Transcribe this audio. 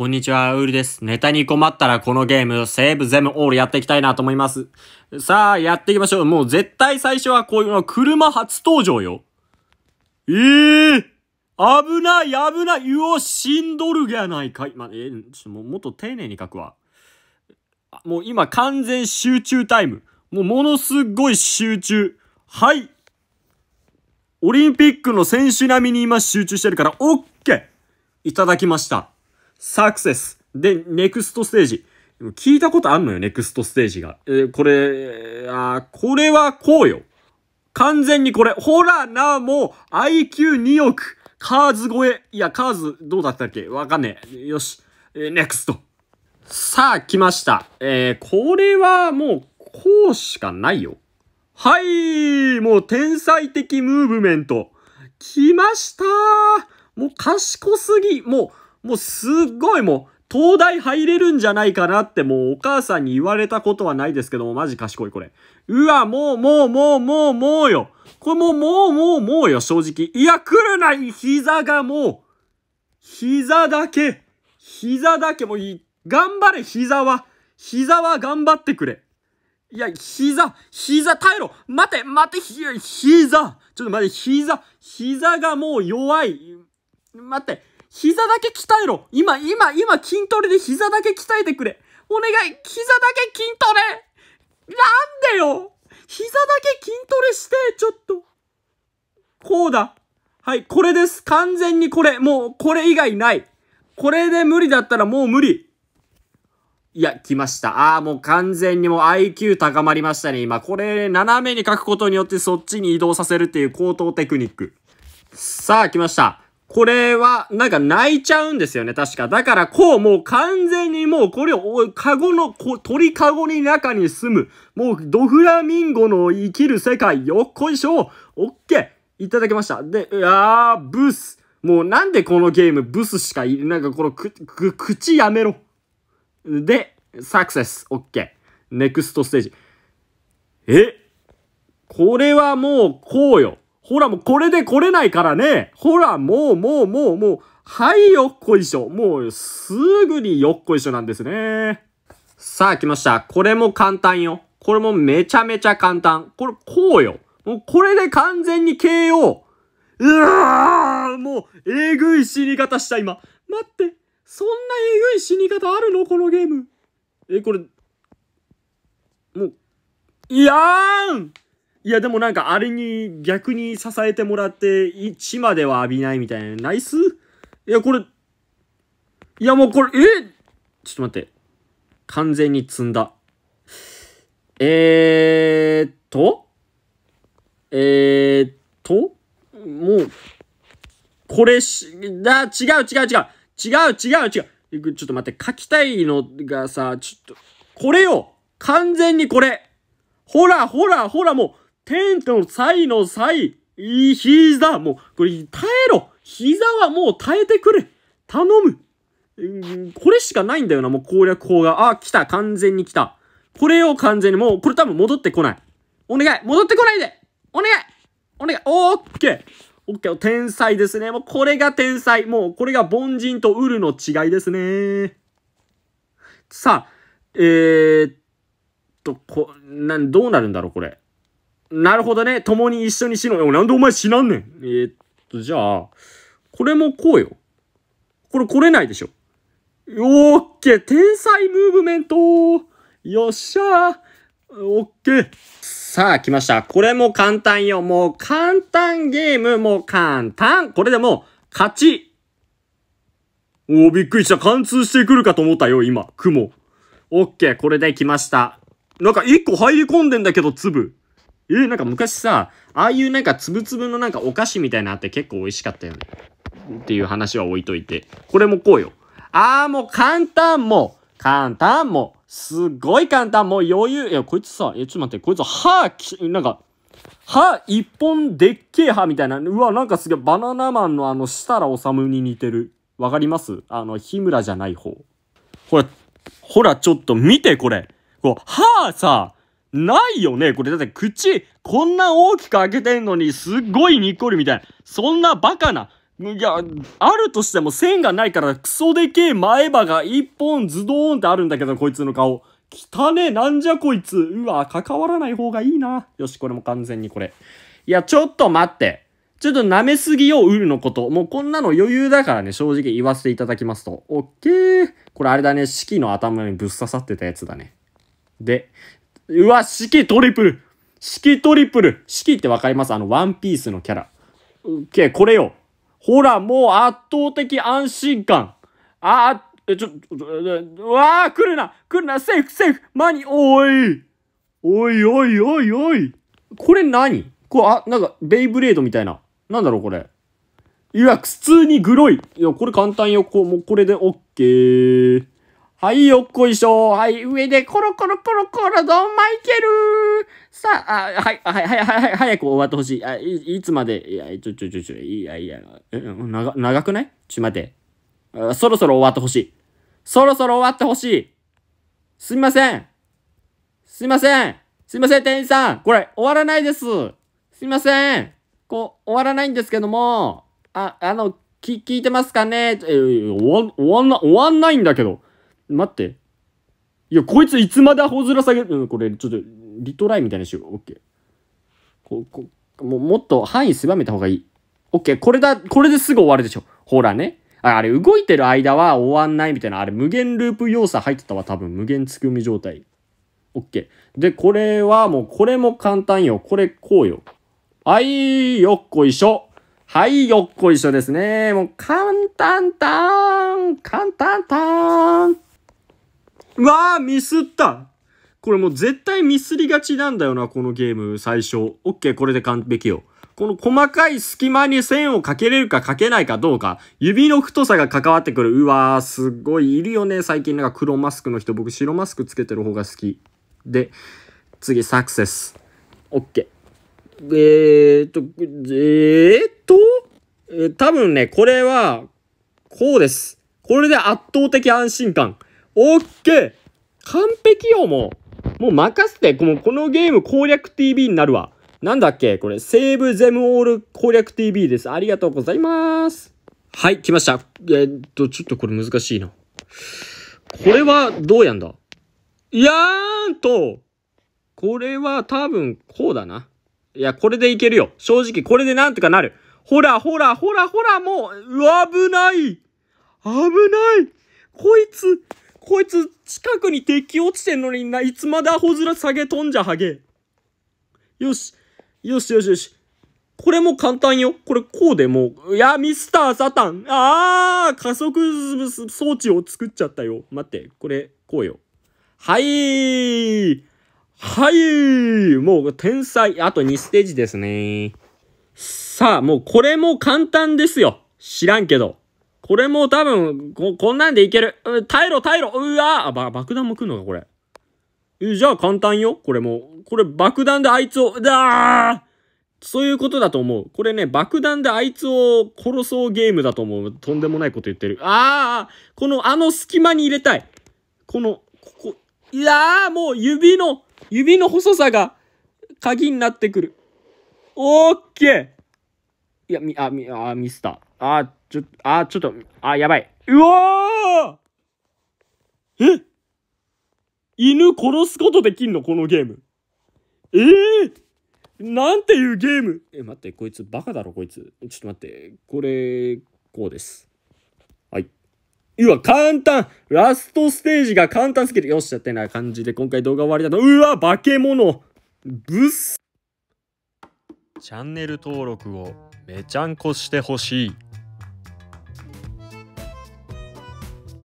こんにちは、ウールです。ネタに困ったらこのゲーム、セーブゼムオールやっていきたいなと思います。さあ、やっていきましょう。もう絶対最初はこういうの、車初登場よ。ええー、危ない、危ない。うお、死んどるやないかい。まえー、ちょももっと丁寧に書くわ。もう今完全集中タイム。もうものすごい集中。はい。オリンピックの選手並みに今集中してるから、オッケーいただきました。サクセス。で、ネクストステージ。聞いたことあんのよ、ネクストステージが。えー、これ、あこれはこうよ。完全にこれ。ほらな、もう IQ2 億。カーズ超え。いや、カーズどうだったっけわかんねえ。よし。えー、ネクスト。さあ、来ました。えー、これはもう、こうしかないよ。はいもう天才的ムーブメント。来ましたもう賢すぎ。もう、もうすっごいもう、東大入れるんじゃないかなってもうお母さんに言われたことはないですけども、マジ賢いこれ。うわ、もうもうもうもうもうよ。これもうもうもうもうよ、正直。いや、来るな膝がもう、膝だけ、膝だけもういい。頑張れ、膝は。膝は頑張ってくれ。いや、膝、膝耐えろ待て待て、膝ちょっと待って、膝膝がもう弱い。待って、膝だけ鍛えろ今、今、今、筋トレで膝だけ鍛えてくれお願い膝だけ筋トレなんでよ膝だけ筋トレしてちょっとこうだはい、これです。完全にこれ。もう、これ以外ない。これで無理だったらもう無理。いや、来ました。ああ、もう完全にもう IQ 高まりましたね、今。これ、斜めに書くことによってそっちに移動させるっていう高等テクニック。さあ、来ました。これは、なんか泣いちゃうんですよね、確か。だから、こう、もう完全にもう、これを、カゴの、こ鳥カゴに中に住む、もう、ドフラミンゴの生きる世界、よっこいしょオッケーいただきました。で、あー、ブス。もう、なんでこのゲーム、ブスしかい、なんかこの、く、く、口やめろ。で、サクセス。オッケー。ネクストステージ。えこれはもう、こうよ。ほらもうこれで来れないからね。ほらもうもうもうもう、はいよっこいしょ。もうすぐによっこいしょなんですね。さあ来ました。これも簡単よ。これもめちゃめちゃ簡単。これこうよ。もうこれで完全に KO。うわあもう、えぐい死に方した今。待って。そんなえぐい死に方あるのこのゲーム。え、これ、もう、いやーんいや、でもなんかあれに逆に支えてもらって、1までは浴びないみたいな。ナイスいや、これ、いやもうこれ、えちょっと待って。完全に積んだ。えーっと、えーっと、もう、これし、だ、違う違う違う。違う違う違う。ちょっと待って、書きたいのがさ、ちょっと、これよ完全にこれほらほらほらもう、天との才の才、膝、もう、これ耐えろ膝はもう耐えてくれ頼むこれしかないんだよな、もう攻略法が。あ、来た、完全に来た。これを完全に、もう、これ多分戻ってこない。お願い戻ってこないでお願いお願いオッケーオッケー天才ですね。もうこれが天才。もうこれが凡人とウルの違いですね。さあ、えー、っと、こ、なん、どうなるんだろう、これ。なるほどね。共に一緒に死の。なんでお前死なんねん。えー、っと、じゃあ、これもこうよ。これ来れないでしょ。ッっけ天才ムーブメントよっしゃーオッケーさあ、来ました。これも簡単よ。もう簡単ゲーム、もう簡単これでもう、勝ちおお、びっくりした。貫通してくるかと思ったよ、今。雲。オッケー、これで来ました。なんか一個入り込んでんだけど、粒。え、なんか昔さ、ああいうなんかつぶつぶのなんかお菓子みたいなあって結構美味しかったよね。っていう話は置いといて。これもこうよ。ああ、もう簡単もう、簡単もう、すごい簡単もう余裕。いや、こいつさ、え、ちょっと待って、こいつ歯、なんか、歯一本でっけえ歯みたいな。うわ、なんかすげえ、バナナマンのあの、設楽治に似てる。わかりますあの、日村じゃない方。ほら、ほら、ちょっと見て、これ。こう、歯さ、ないよねこれだって口、こんな大きく開けてんのに、すっごいにっこりみたいな。そんなバカな。いや、あるとしても線がないからクソでけえ前歯が一本ズドーンってあるんだけど、こいつの顔。汚ねえ、なんじゃこいつ。うわ、関わらない方がいいな。よし、これも完全にこれ。いや、ちょっと待って。ちょっと舐めすぎよ、う、ウルのこと。もうこんなの余裕だからね、正直言わせていただきますと。オッケー。これあれだね、四季の頭にぶっ刺さってたやつだね。で、うわ、四季トリプル四季トリプル四季ってわかりますあの、ワンピースのキャラ。け、これよ。ほら、もう圧倒的安心感。あ、え、ちょ、ちょ、うわあ、来るな来るなセーフセーフニーおいおいおいおいおいこれ何これ、あ、なんか、ベイブレードみたいな。なんだろう、これ。いや、普通にグロい。いや、これ簡単よ。こう、もうこれでオッケー。はい、よっこいしょ。はい、上でコロコロコロコロドンマイケルさあ、あ、はい、はい、はい、はい、早く終わってほしい。あい、いつまで、いや、ちょ、ちょ、ちょ、ちょ、いや、いや、え、長、長くないちょ、待てあ。そろそろ終わってほしい。そろそろ終わってほしい。すみません。すみません。すみません、店員さん。これ、終わらないです。すみません。こう、終わらないんですけども、あ、あの、き、聞いてますかねえ、終わ、終わんな、終わんないんだけど。待って。いや、こいついつまでほずら下げる、うん、これ、ちょっと、リトライみたいにしよう。オッケー。こ、こ、もうもっと範囲狭めた方がいい。オッケー。これだ、これですぐ終わるでしょ。ほらね。ああれ、動いてる間は終わんないみたいな。あれ、無限ループ要素入ってたわ。多分、無限つくみ状態。オッケー。で、これはもう、これも簡単よ。これ、こうよ。はい、よっこいしょ。はい、よっこいしょですね。もう、簡単ターン簡単たーンうわーミスったこれもう絶対ミスりがちなんだよな、このゲーム、最初。オッケー、これで完璧よ。この細かい隙間に線をかけれるかかけないかどうか、指の太さが関わってくる。うわー、すごいいるよね。最近なんか黒マスクの人、僕白マスクつけてる方が好き。で、次、サクセス。オッケー。えーっと、えー、っと、えー、多分ね、これは、こうです。これで圧倒的安心感。オッケー完璧よ、もう。もう任せて。このこのゲーム攻略 TV になるわ。なんだっけこれ、セーブゼムオール攻略 TV です。ありがとうございます。はい、来ました。えー、っと、ちょっとこれ難しいな。これはどうやんだやーんと、これは多分こうだな。いや、これでいけるよ。正直、これでなんとかなる。ほら、ほら、ほら、ほら、もう、う危ない危ないこいつ、こいつ、近くに敵落ちてんのにな、いつまでアホ面下げとんじゃハゲ。よし。よしよしよし。これも簡単よ。これこうでもう。いや、ミスターサタン。あー、加速装置を作っちゃったよ。待って、これ、こうよ。はいはいもう天才。あと2ステージですね。さあ、もうこれも簡単ですよ。知らんけど。これも多分、こ、こんなんでいける。う耐えろ、耐えろ。うわあ、ば、爆弾も来んのか、これ。じゃあ簡単よ。これもう。これ爆弾であいつを、だーそういうことだと思う。これね、爆弾であいつを殺そうゲームだと思う。とんでもないこと言ってる。ああこの、あの隙間に入れたい。この、ここ。いやあもう指の、指の細さが鍵になってくる。オッケーいや、み、あ、み、あ、ミスター。あ、ちょ、あ、ちょっと、あ、やばい。うわえ犬殺すことできんのこのゲーム。ええー、なんていうゲームえ、待って、こいつバカだろ、こいつ。ちょっと待って、これ、こうです。はい。うわ、簡単ラストステージが簡単すぎる。よし、ゃってな感じで今回動画終わりだと。うわ、化け物ブスチャンネル登録をめちゃんこしてほしい。